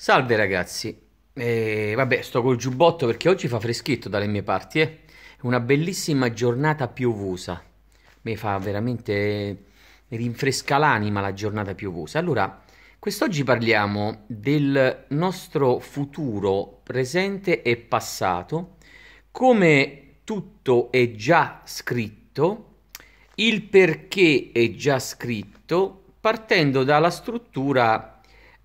Salve ragazzi, eh, vabbè sto col giubbotto perché oggi fa freschetto dalle mie parti, eh. una bellissima giornata piovosa, mi fa veramente mi rinfresca l'anima la giornata piovosa. Allora, quest'oggi parliamo del nostro futuro, presente e passato, come tutto è già scritto, il perché è già scritto, partendo dalla struttura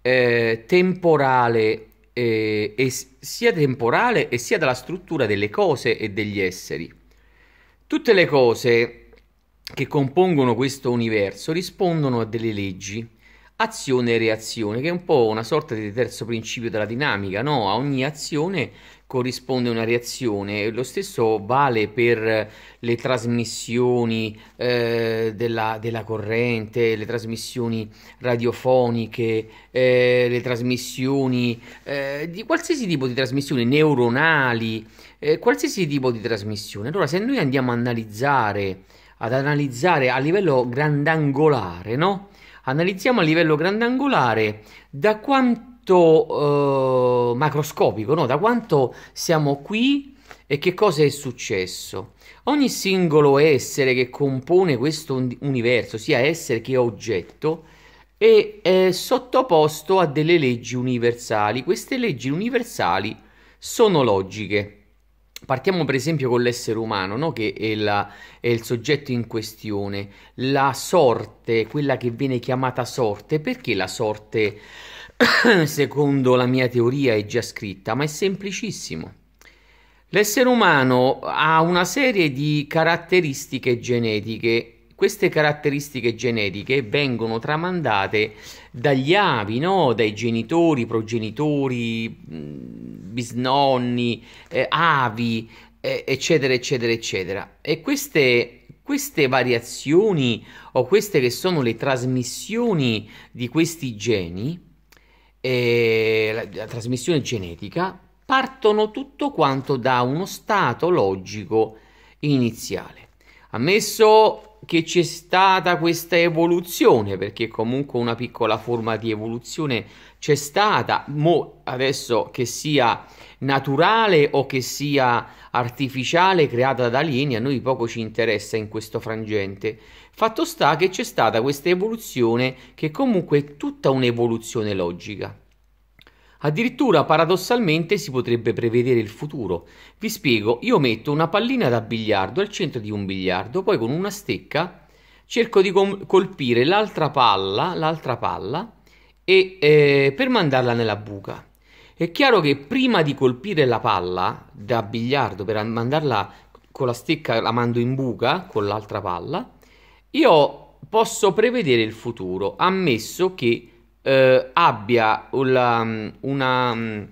eh, temporale, eh, e, sia temporale e sia dalla struttura delle cose e degli esseri. Tutte le cose che compongono questo universo rispondono a delle leggi azione e reazione, che è un po' una sorta di terzo principio della dinamica, no? A ogni azione corrisponde una reazione. Lo stesso vale per le trasmissioni eh, della, della, corrente, le trasmissioni radiofoniche, eh, le trasmissioni eh, di qualsiasi tipo di trasmissione, neuronali, eh, qualsiasi tipo di trasmissione. Allora, se noi andiamo a analizzare, ad analizzare a livello grandangolare, no? analizziamo a livello grandangolare da quanto eh, macroscopico, no? da quanto siamo qui e che cosa è successo. Ogni singolo essere che compone questo universo, sia essere che oggetto, è, è sottoposto a delle leggi universali. Queste leggi universali sono logiche. Partiamo per esempio con l'essere umano, no? che è, la, è, il soggetto in questione. La sorte, quella che viene chiamata sorte, perché la sorte, secondo la mia teoria, è già scritta? Ma è semplicissimo. L'essere umano ha una serie di caratteristiche genetiche queste caratteristiche genetiche vengono tramandate dagli avi, no? dai genitori, progenitori, mm, bisnonni, eh, avi, eh, eccetera, eccetera, eccetera. E queste queste variazioni o queste che sono le trasmissioni di questi geni, eh, la, la, trasmissione genetica, partono tutto quanto da uno stato logico iniziale. Ammesso che c'è stata questa evoluzione, perché comunque una piccola forma di evoluzione c'è stata, mo adesso che sia naturale o che sia artificiale creata da alieni, a noi poco ci interessa in questo frangente. Fatto sta che c'è stata questa evoluzione che comunque è tutta un'evoluzione logica. Addirittura paradossalmente si potrebbe prevedere il futuro. Vi spiego, io metto una pallina da biliardo al centro di un biliardo, poi con una stecca cerco di colpire l'altra palla, l'altra palla e, eh, per mandarla nella buca. È chiaro che prima di colpire la palla da biliardo per mandarla con la stecca la mando in buca con l'altra palla, io posso prevedere il futuro, ammesso che eh, abbia mm, una, una mm,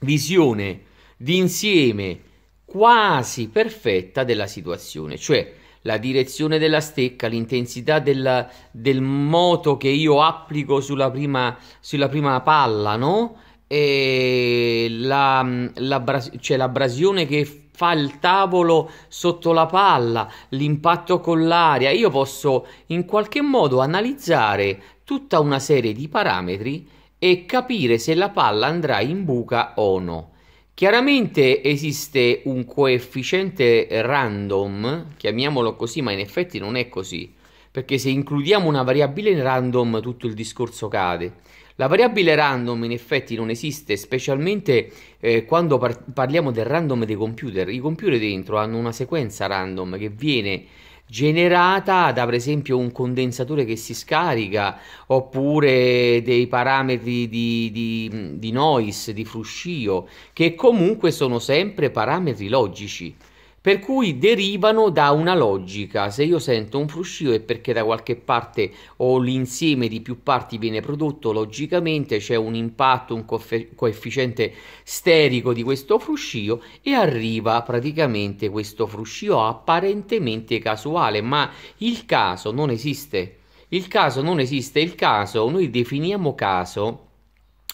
visione d'insieme quasi perfetta della situazione, cioè la direzione della stecca, l'intensità del, del moto che io applico sulla prima, sulla prima palla, no? E la, mm, la, cioè l'abrasione che fa il tavolo sotto la palla, l'impatto con l'aria. Io posso in qualche modo analizzare tutta una serie di parametri e capire se la palla andrà in buca o no. Chiaramente esiste un coefficiente random, chiamiamolo così, ma in effetti non è così, perché se includiamo una variabile in random tutto il discorso cade. La variabile random in effetti non esiste, specialmente eh, quando par parliamo del random dei computer. I computer dentro hanno una sequenza random che viene generata da per esempio un condensatore che si scarica oppure dei parametri di, di, di noise, di fruscio, che comunque sono sempre parametri logici per cui derivano da una logica. Se io sento un fruscio è perché da qualche parte o l'insieme di più parti viene prodotto, logicamente c'è un impatto, un coefficiente sterico di questo fruscio e arriva praticamente questo fruscio apparentemente casuale, ma il caso non esiste. Il caso non esiste, il caso noi definiamo caso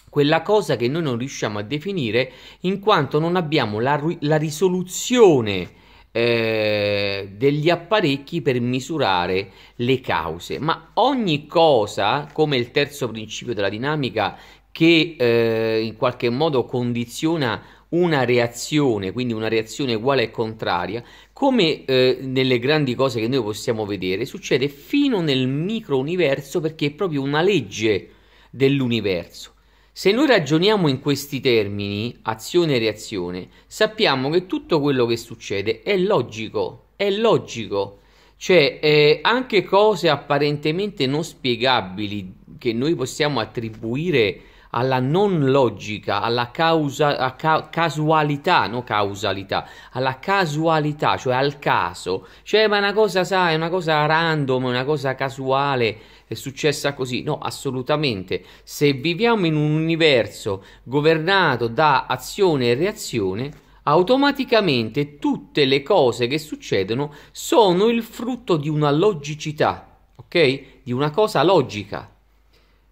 quella cosa che noi non riusciamo a definire in quanto non abbiamo la, la risoluzione eh, degli apparecchi per misurare le cause, ma ogni cosa, come il terzo principio della dinamica, che eh, in qualche modo condiziona una reazione, quindi una reazione uguale e contraria, come eh, nelle grandi cose che noi possiamo vedere, succede fino nel micro universo perché è proprio una legge dell'universo. Se noi ragioniamo in questi termini, azione e reazione, sappiamo che tutto quello che succede è logico, è logico. Cioè, eh, anche cose apparentemente non spiegabili che noi possiamo attribuire alla non logica, alla causa, ca- casualità, no causalità, alla casualità, cioè al caso. Cioè, ma una cosa, sai, è una cosa random, una cosa casuale è successa così. No, assolutamente. Se viviamo in un universo governato da azione e reazione, automaticamente tutte le cose che succedono sono il frutto di una logicità, ok? Di una cosa logica.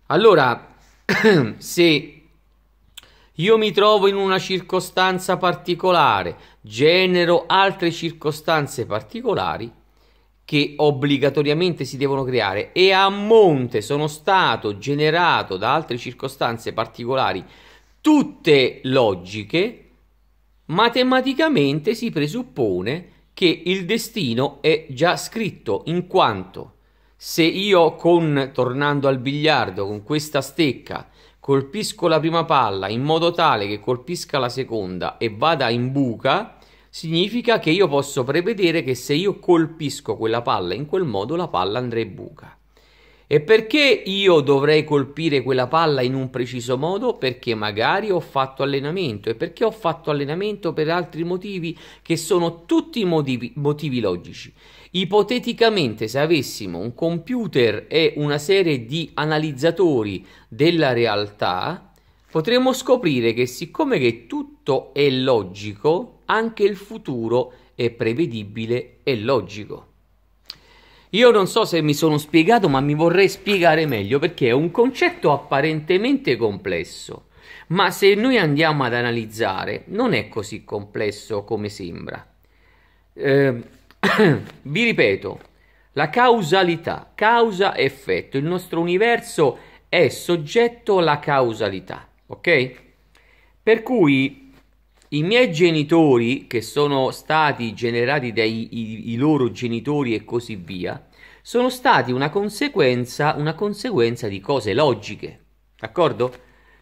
Allora, se io mi trovo in una circostanza particolare, genero altre circostanze particolari, che obbligatoriamente si devono creare e a monte sono stato generato da altre circostanze particolari tutte logiche, matematicamente si presuppone che il destino è già scritto in quanto se io con tornando al biliardo con questa stecca colpisco la prima palla in modo tale che colpisca la seconda e vada in buca significa che io posso prevedere che se io colpisco quella palla in quel modo la palla andrà in buca. E perché io dovrei colpire quella palla in un preciso modo? Perché magari ho fatto allenamento e perché ho fatto allenamento per altri motivi che sono tutti motivi, motivi logici. Ipoteticamente, se avessimo un computer e una serie di analizzatori della realtà, potremmo scoprire che siccome che tutto è logico, anche il futuro è prevedibile e logico. Io non so se mi sono spiegato, ma mi vorrei spiegare meglio perché è un concetto apparentemente complesso, ma se noi andiamo ad analizzare non è così complesso come sembra. Eh, vi ripeto, la causalità, causa-effetto, il nostro universo è soggetto alla causalità, ok? Per cui i miei genitori, che sono stati generati dai i, i loro genitori e così via, sono stati una conseguenza, una conseguenza di cose logiche. D'accordo?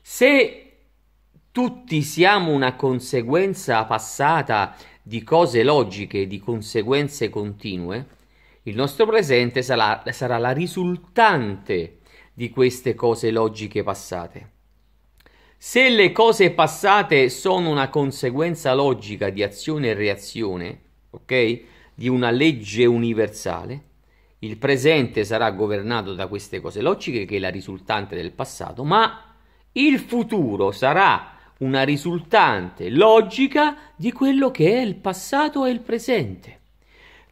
Se tutti siamo una conseguenza passata di cose logiche, di conseguenze continue, il nostro presente sarà, sarà la risultante di queste cose logiche passate. Se le cose passate sono una conseguenza logica di azione e reazione, ok? Di una legge universale, il presente sarà governato da queste cose logiche che è la risultante del passato, ma il futuro sarà una risultante logica di quello che è il passato e il presente.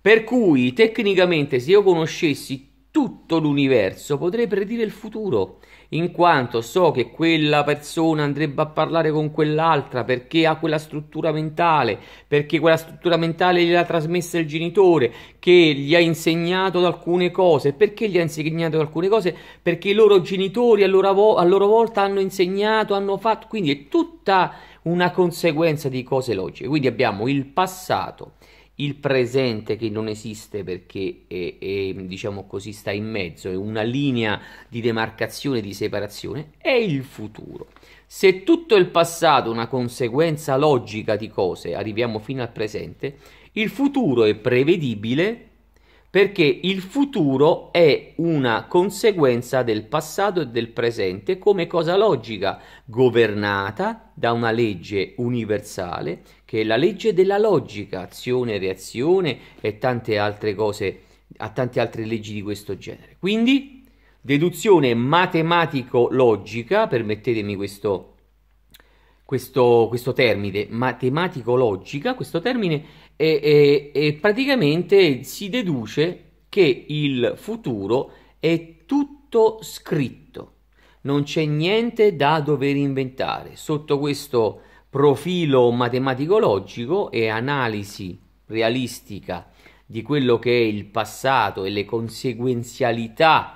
Per cui tecnicamente se io conoscessi tutto l'universo potrei predire il futuro in quanto so che quella persona andrebbe a parlare con quell'altra perché ha quella struttura mentale, perché quella struttura mentale gliela ha trasmessa il genitore, che gli ha insegnato alcune cose. Perché gli ha insegnato alcune cose? Perché i loro genitori a loro, vo- a loro volta hanno insegnato, hanno fatto, quindi è tutta una conseguenza di cose logiche. Quindi abbiamo il passato il presente che non esiste perché è, è, diciamo così sta in mezzo, è una linea di demarcazione, di separazione, è il futuro. Se tutto il passato è una conseguenza logica di cose, arriviamo fino al presente, il futuro è prevedibile perché il futuro è una conseguenza del passato e del presente come cosa logica, governata da una legge universale che è la legge della logica, azione, reazione e tante altre cose, a tante altre leggi di questo genere. Quindi deduzione matematico-logica, permettetemi questo, questo, questo termine, matematico-logica, questo termine e, e, e praticamente si deduce che il futuro è tutto scritto, non c'è niente da dover inventare. Sotto questo profilo matematico-logico e analisi realistica di quello che è il passato e le conseguenzialità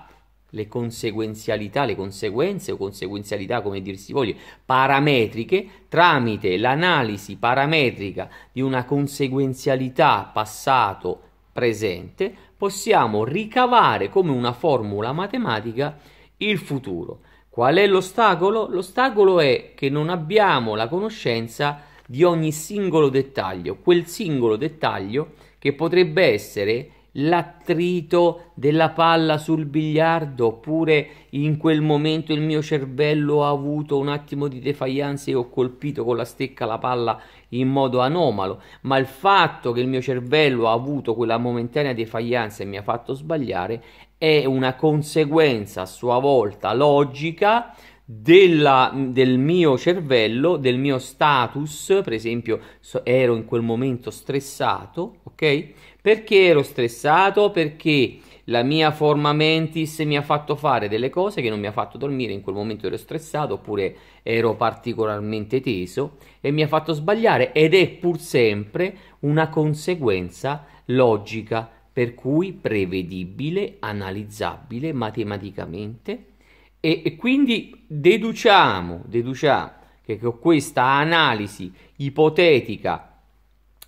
le conseguenzialità, le conseguenze o conseguenzialità, come dir si voglia, parametriche tramite l'analisi parametrica di una conseguenzialità passato presente, possiamo ricavare come una formula matematica il futuro. Qual è l'ostacolo? L'ostacolo è che non abbiamo la conoscenza di ogni singolo dettaglio, quel singolo dettaglio che potrebbe essere l'attrito della palla sul biliardo, oppure in quel momento il mio cervello ha avuto un attimo di defaianza e ho colpito con la stecca la palla in modo anomalo, ma il fatto che il mio cervello ha avuto quella momentanea defaianza e mi ha fatto sbagliare è una conseguenza a sua volta logica della, del mio cervello, del mio status, per esempio so, ero in quel momento stressato, ok? Perché ero stressato? Perché la mia forma mentis mi ha fatto fare delle cose che non mi ha fatto dormire, in quel momento ero stressato oppure ero particolarmente teso e mi ha fatto sbagliare ed è pur sempre una conseguenza logica per cui prevedibile, analizzabile matematicamente e, e quindi deduciamo, deduciamo che con questa analisi ipotetica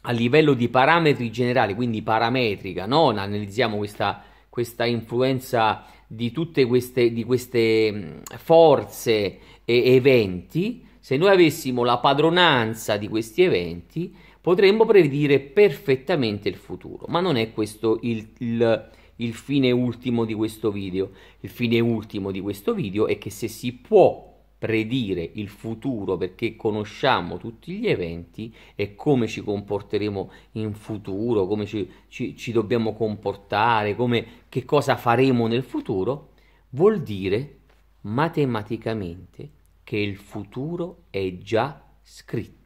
a livello di parametri generali, quindi parametrica, non analizziamo questa, questa influenza di tutte queste, di queste forze e eventi, se noi avessimo la padronanza di questi eventi, potremmo predire perfettamente il futuro, ma non è questo il, il, il fine ultimo di questo video. Il fine ultimo di questo video è che se si può predire il futuro perché conosciamo tutti gli eventi e come ci comporteremo in futuro, come ci, ci, ci dobbiamo comportare, come, che cosa faremo nel futuro, vuol dire matematicamente che il futuro è già scritto.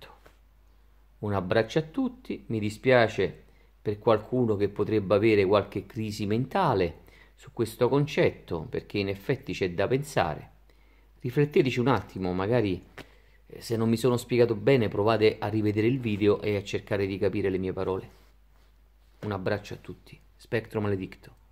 Un abbraccio a tutti, mi dispiace per qualcuno che potrebbe avere qualche crisi mentale su questo concetto, perché in effetti c'è da pensare. Rifletteteci un attimo, magari eh, se non mi sono spiegato bene provate a rivedere il video e a cercare di capire le mie parole. Un abbraccio a tutti. Spectro maledicto.